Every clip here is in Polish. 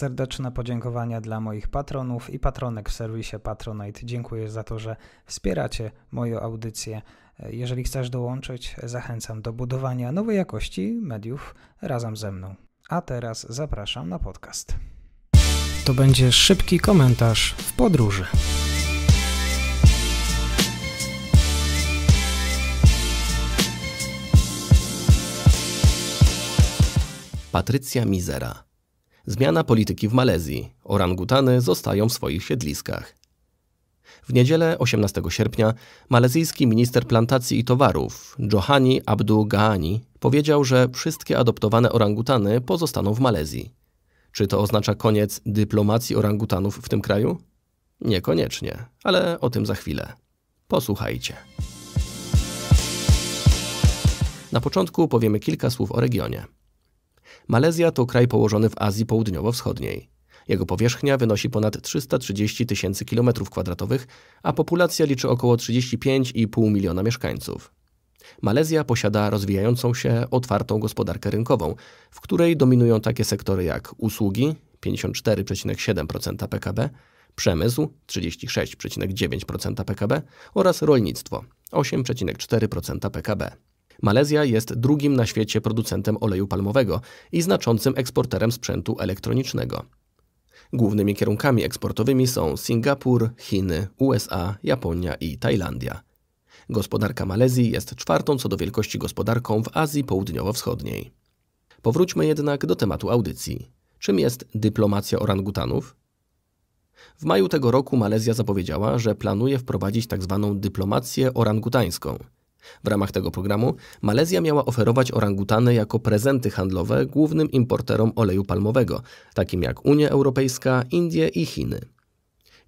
Serdeczne podziękowania dla moich patronów i patronek w serwisie Patronite. Dziękuję za to, że wspieracie moją audycję. Jeżeli chcesz dołączyć, zachęcam do budowania nowej jakości mediów razem ze mną. A teraz zapraszam na podcast. To będzie szybki komentarz w podróży. Patrycja Mizera Zmiana polityki w Malezji. Orangutany zostają w swoich siedliskach. W niedzielę 18 sierpnia malezyjski minister plantacji i towarów Johani Abdul Gaani powiedział, że wszystkie adoptowane orangutany pozostaną w Malezji. Czy to oznacza koniec dyplomacji orangutanów w tym kraju? Niekoniecznie, ale o tym za chwilę. Posłuchajcie. Na początku powiemy kilka słów o regionie. Malezja to kraj położony w Azji Południowo-Wschodniej. Jego powierzchnia wynosi ponad 330 tysięcy km2, a populacja liczy około 35,5 miliona mieszkańców. Malezja posiada rozwijającą się otwartą gospodarkę rynkową, w której dominują takie sektory jak usługi 54,7% PKB, przemysł 36,9% PKB oraz rolnictwo 8,4% PKB. Malezja jest drugim na świecie producentem oleju palmowego i znaczącym eksporterem sprzętu elektronicznego. Głównymi kierunkami eksportowymi są Singapur, Chiny, USA, Japonia i Tajlandia. Gospodarka Malezji jest czwartą co do wielkości gospodarką w Azji Południowo-Wschodniej. Powróćmy jednak do tematu audycji. Czym jest dyplomacja orangutanów? W maju tego roku Malezja zapowiedziała, że planuje wprowadzić tzw. Tak dyplomację orangutańską – w ramach tego programu Malezja miała oferować orangutany jako prezenty handlowe głównym importerom oleju palmowego, takim jak Unia Europejska, Indie i Chiny.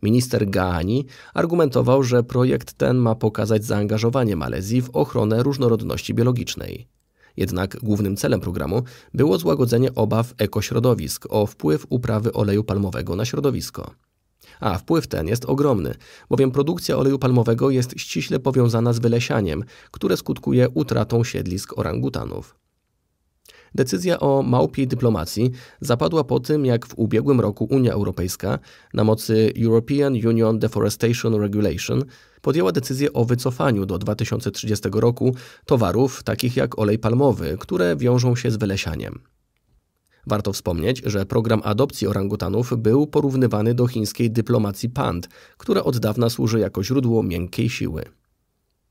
Minister Gaani argumentował, że projekt ten ma pokazać zaangażowanie Malezji w ochronę różnorodności biologicznej. Jednak głównym celem programu było złagodzenie obaw ekośrodowisk o wpływ uprawy oleju palmowego na środowisko. A wpływ ten jest ogromny, bowiem produkcja oleju palmowego jest ściśle powiązana z wylesianiem, które skutkuje utratą siedlisk orangutanów. Decyzja o małpiej dyplomacji zapadła po tym, jak w ubiegłym roku Unia Europejska na mocy European Union Deforestation Regulation podjęła decyzję o wycofaniu do 2030 roku towarów takich jak olej palmowy, które wiążą się z wylesianiem. Warto wspomnieć, że program adopcji orangutanów był porównywany do chińskiej dyplomacji pand, która od dawna służy jako źródło miękkiej siły.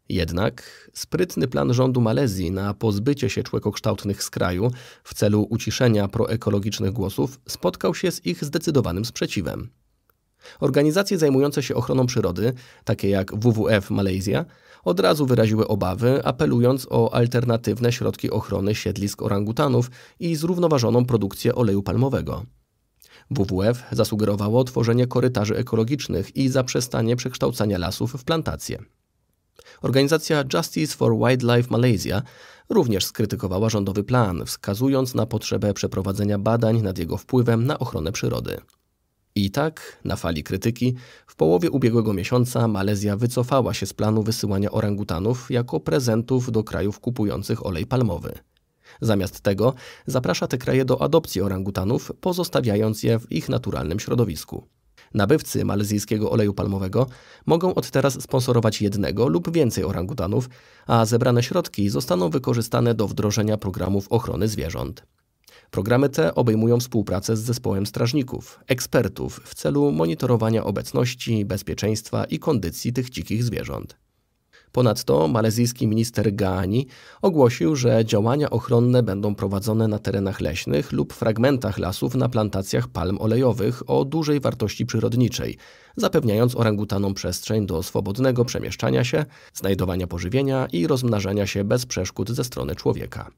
Jednak sprytny plan rządu Malezji na pozbycie się człekokształtnych z kraju w celu uciszenia proekologicznych głosów spotkał się z ich zdecydowanym sprzeciwem. Organizacje zajmujące się ochroną przyrody, takie jak WWF Malezja, od razu wyraziły obawy, apelując o alternatywne środki ochrony siedlisk orangutanów i zrównoważoną produkcję oleju palmowego. WWF zasugerowało tworzenie korytarzy ekologicznych i zaprzestanie przekształcania lasów w plantacje. Organizacja Justice for Wildlife Malaysia również skrytykowała rządowy plan, wskazując na potrzebę przeprowadzenia badań nad jego wpływem na ochronę przyrody. I tak, na fali krytyki, w połowie ubiegłego miesiąca Malezja wycofała się z planu wysyłania orangutanów jako prezentów do krajów kupujących olej palmowy. Zamiast tego zaprasza te kraje do adopcji orangutanów, pozostawiając je w ich naturalnym środowisku. Nabywcy malezyjskiego oleju palmowego mogą od teraz sponsorować jednego lub więcej orangutanów, a zebrane środki zostaną wykorzystane do wdrożenia programów ochrony zwierząt. Programy te obejmują współpracę z zespołem strażników, ekspertów w celu monitorowania obecności, bezpieczeństwa i kondycji tych dzikich zwierząt. Ponadto malezyjski minister Gani ogłosił, że działania ochronne będą prowadzone na terenach leśnych lub fragmentach lasów na plantacjach palm olejowych o dużej wartości przyrodniczej, zapewniając orangutanom przestrzeń do swobodnego przemieszczania się, znajdowania pożywienia i rozmnażania się bez przeszkód ze strony człowieka.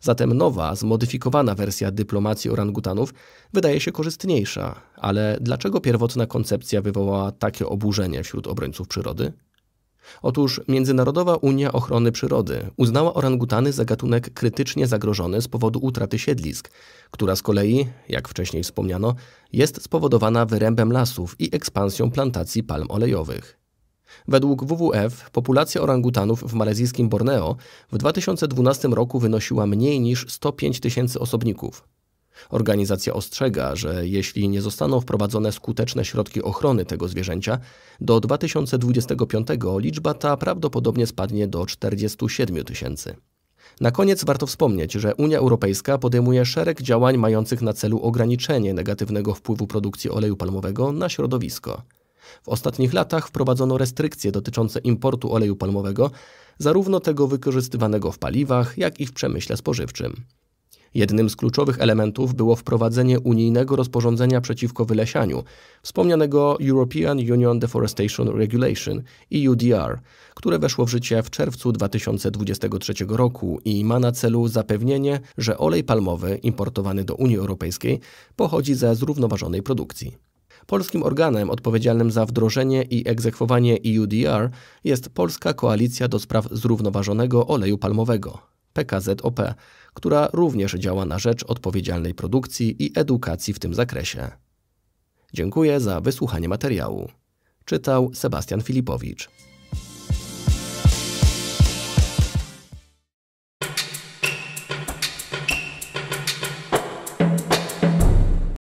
Zatem nowa, zmodyfikowana wersja dyplomacji orangutanów wydaje się korzystniejsza, ale dlaczego pierwotna koncepcja wywołała takie oburzenie wśród obrońców przyrody? Otóż Międzynarodowa Unia Ochrony Przyrody uznała orangutany za gatunek krytycznie zagrożony z powodu utraty siedlisk, która z kolei, jak wcześniej wspomniano, jest spowodowana wyrębem lasów i ekspansją plantacji palm olejowych. Według WWF populacja orangutanów w malezyjskim Borneo w 2012 roku wynosiła mniej niż 105 tysięcy osobników. Organizacja ostrzega, że jeśli nie zostaną wprowadzone skuteczne środki ochrony tego zwierzęcia, do 2025 liczba ta prawdopodobnie spadnie do 47 tysięcy. Na koniec warto wspomnieć, że Unia Europejska podejmuje szereg działań mających na celu ograniczenie negatywnego wpływu produkcji oleju palmowego na środowisko. W ostatnich latach wprowadzono restrykcje dotyczące importu oleju palmowego, zarówno tego wykorzystywanego w paliwach, jak i w przemyśle spożywczym. Jednym z kluczowych elementów było wprowadzenie unijnego rozporządzenia przeciwko wylesianiu, wspomnianego European Union Deforestation Regulation EUDR, które weszło w życie w czerwcu 2023 roku i ma na celu zapewnienie, że olej palmowy importowany do Unii Europejskiej pochodzi ze zrównoważonej produkcji. Polskim organem odpowiedzialnym za wdrożenie i egzekwowanie EUDR jest Polska Koalicja do Spraw Zrównoważonego Oleju Palmowego, PKZOP, która również działa na rzecz odpowiedzialnej produkcji i edukacji w tym zakresie. Dziękuję za wysłuchanie materiału. Czytał Sebastian Filipowicz.